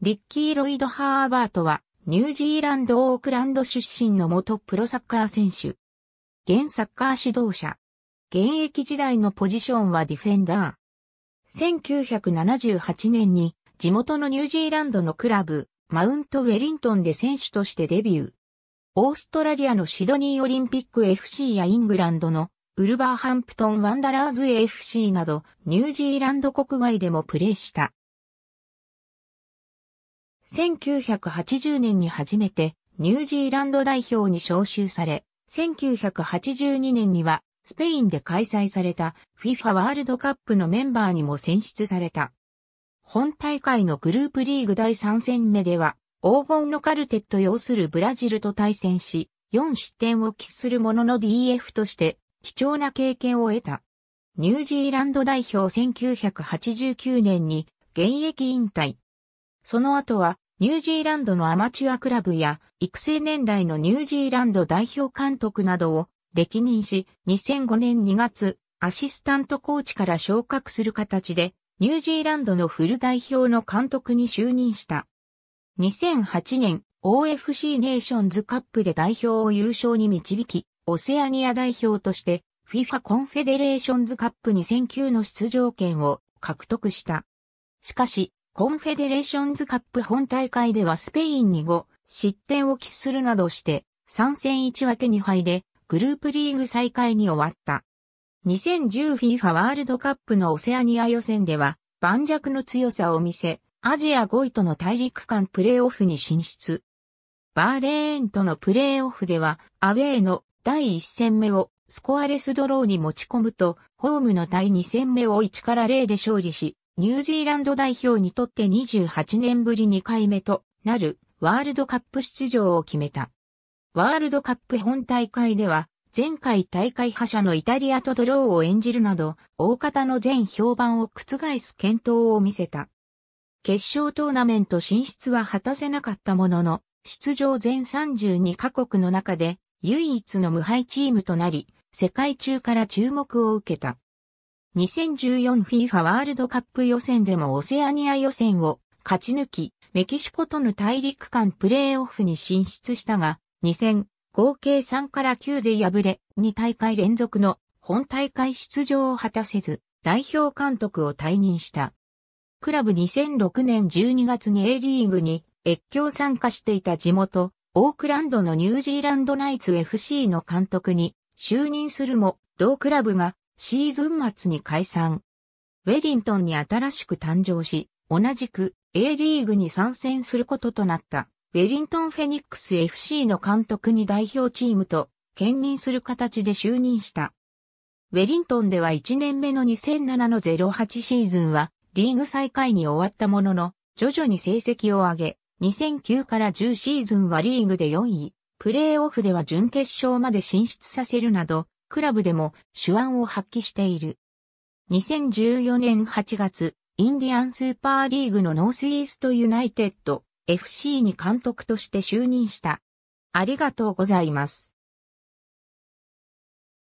リッキー・ロイド・ハーバートは、ニュージーランド・オークランド出身の元プロサッカー選手。現サッカー指導者。現役時代のポジションはディフェンダー。1978年に地元のニュージーランドのクラブ、マウントウェリントンで選手としてデビュー。オーストラリアのシドニーオリンピック FC やイングランドのウルバーハンプトン・ワンダラーズ FC などニュージーランド国外でもプレーした。1980年に初めてニュージーランド代表に招集され、1982年にはスペインで開催された FIFA ワールドカップのメンバーにも選出された。本大会のグループリーグ第3戦目では、黄金のカルテット要するブラジルと対戦し、4失点を喫するものの DF として貴重な経験を得た。ニュージーランド代表1989年に現役引退。その後はニュージーランドのアマチュアクラブや育成年代のニュージーランド代表監督などを歴任し、2005年2月、アシスタントコーチから昇格する形で、ニュージーランドのフル代表の監督に就任した。2008年、OFC ネーションズカップで代表を優勝に導き、オセアニア代表として、FIFA コンフェデレーションズカップ2009の出場権を獲得した。しかし、コンフェデレーションズカップ本大会ではスペインに5失点を喫するなどして3戦1分け2敗でグループリーグ再開に終わった。2010FIFA ワールドカップのオセアニア予選では盤石の強さを見せ、アジア5位との大陸間プレーオフに進出。バーレーンとのプレーオフではアウェーの第1戦目をスコアレスドローに持ち込むと、ホームの第2戦目を1から0で勝利し、ニュージーランド代表にとって28年ぶり2回目となるワールドカップ出場を決めた。ワールドカップ本大会では、前回大会覇者のイタリアとドローを演じるなど、大方の全評判を覆す検討を見せた。決勝トーナメント進出は果たせなかったものの、出場全32カ国の中で唯一の無敗チームとなり、世界中から注目を受けた。2014 FIFA ワールドカップ予選でもオセアニア予選を勝ち抜き、メキシコとの大陸間プレーオフに進出したが、2戦、合計3から9で敗れ、2大会連続の本大会出場を果たせず、代表監督を退任した。クラブ2006年12月に A リーグに越境参加していた地元、オークランドのニュージーランドナイツ FC の監督に就任するも、同クラブがシーズン末に解散。ウェリントンに新しく誕生し、同じく A リーグに参戦することとなった、ウェリントン・フェニックス FC の監督に代表チームと兼任する形で就任した。ウェリントンでは1年目の2007の08シーズンはリーグ最下位に終わったものの、徐々に成績を上げ、2009から10シーズンはリーグで4位、プレーオフでは準決勝まで進出させるなど、クラブでも手腕を発揮している。2014年8月、インディアンスーパーリーグのノースイーストユナイテッド FC に監督として就任した。ありがとうございます。